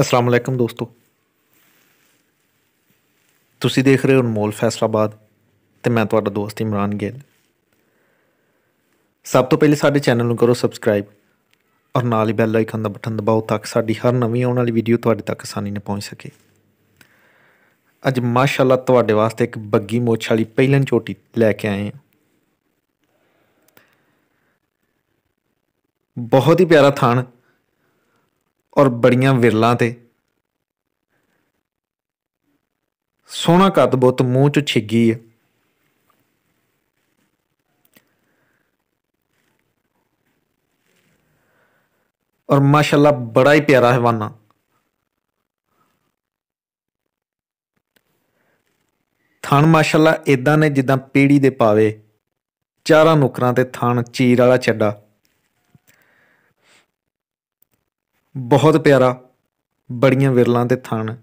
ਅਸਲਾਮ ਅਲੈਕਮ ਦੋਸਤੋ ਤੁਸੀਂ ਦੇਖ ਰਹੇ ਹੋ ਅਨਮੋਲ ਫੈਸਲਾਬਾਦ ਤੇ ਮੈਂ ਤੁਹਾਡਾ ਦੋਸਤ ਇਮਰਾਨ ਗਿੱਲ ਸਭ ਤੋਂ ਪਹਿਲੇ ਸਾਡੇ ਚੈਨਲ ਨੂੰ ਕਰੋ ਸਬਸਕ੍ਰਾਈਬ ਔਰ ਨਾਲ ਹੀ ਬੈਲ ਆਈਕਨ ਦਾ ਬਟਨ ਦਬਾਓ ਤਾਂ ਕਿ ਸਾਡੀ ਹਰ ਨਵੀਂ ਆਉਣ ਵਾਲੀ ਵੀਡੀਓ ਤੁਹਾਡੇ ਤੱਕ ਆਸਾਨੀ ਨਾਲ ਪਹੁੰਚ ਸਕੇ ਅੱਜ ਮਾਸ਼ਾਅੱਲਾ ਤੁਹਾਡੇ ਵਾਸਤੇ ਇੱਕ ਬੱਗੀ ਮੋਛ ਵਾਲੀ ਪਹਿਲਨ ਚੋਟੀ ਲੈ ਕੇ ਆਏ ਹਾਂ ਬਹੁਤ ਹੀ ਪਿਆਰਾ ਥਾਨ ਔਰ ਬੜੀਆਂ ਵਿਰਲਾਂ ਤੇ ਸੋਨਾ ਕੱਦ ਬੁੱਤ ਮੂੰਹ ਚ ਛਿੱਗੀ ਹੈ ਔਰ ਮਾਸ਼ਾਅੱਲਾ ਬੜਾ ਹੀ ਪਿਆਰਾ ਹਵਾਨਾ ਥਣ ਮਾਸ਼ਾਅੱਲਾ ਇਦਾਂ ਨੇ ਜਿੱਦਾਂ ਪੀੜੀ ਦੇ ਪਾਵੇ ਚਾਰਾਂ ਨੁਕਰਾਂ ਤੇ ਥਣ ਚੀਰ ਵਾਲਾ ਛੱਡਾ ਬਹੁਤ ਪਿਆਰਾ ਬੜੀਆਂ ਵਿਰਲਾਂ ਤੇ ਥਣ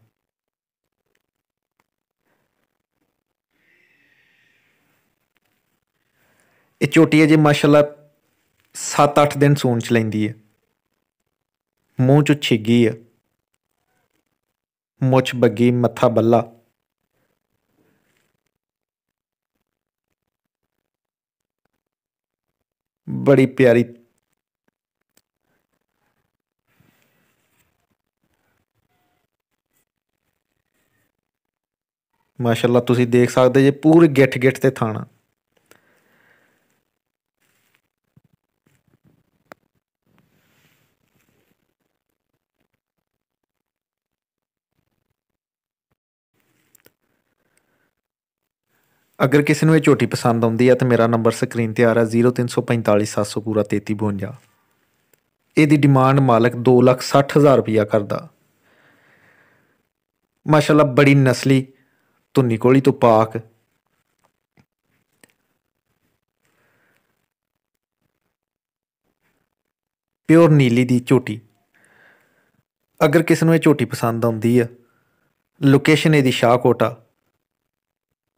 ਇਹ ਚੋਟੀ ਜੇ ਮਾਸ਼ਾਅੱਲਾ 7-8 ਦਿਨ ਸੌਣ ਚ ਲੈਂਦੀ ਹੈ ਮੂੰਹ ਚ ਛਿੱਗੀ ਹੈ ਮੁੱਛ ਬੱਗੀ ਮੱਥਾ ਬੱਲਾ ਬੜੀ ਪਿਆਰੀ ਮਾਸ਼ਾਅੱਲਾ ਤੁਸੀਂ ਦੇਖ ਸਕਦੇ ਜੇ ਪੂਰੇ ਗਿੱਠ ਗਿੱਠ ਤੇ ਥਾਣਾ ਅਗਰ ਕਿਸੇ ਨੂੰ ਇਹ ਝੋਟੀ ਪਸੰਦ ਆਉਂਦੀ ਹੈ ਤਾਂ ਮੇਰਾ ਨੰਬਰ ਸਕਰੀਨ ਤੇ ਆ ਰਿਹਾ 0345700 ਇਹਦੀ ਡਿਮਾਂਡ ਮਾਲਕ 260000 ਰੁਪਇਆ ਕਰਦਾ ਮਾਸ਼ਾਅੱਲਾ ਬੜੀ ਨਸਲੀ ਤੂੰ ਨਿਕੋਲੀ ਤੋਂ ਪਾਕ ਪਿਓਰ ਨੀਲੀ ਦੀ ਝੋਟੀ ਅਗਰ ਕਿਸ ਨੂੰ ਇਹ ਝੋਟੀ ਪਸੰਦ ਆਉਂਦੀ ਆ ਲੋਕੇਸ਼ਨ ਇਹਦੀ ਸ਼ਾਹਕੋਟਾ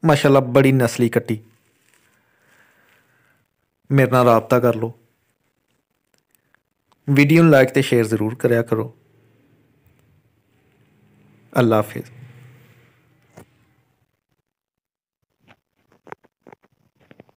ਮਾਸ਼ਾਅੱਲਾ ਬੜੀ ਨਸਲੀ ਕੱਟੀ ਮੇਰੇ ਨਾਲ رابطہ ਕਰ ਲਓ ਵੀਡੀਓ ਨੂੰ ਲਾਈਕ ਤੇ ਸ਼ੇਅਰ ਜ਼ਰੂਰ ਕਰਿਆ ਕਰੋ ਅੱਲਾ ਹਾਫਿਜ਼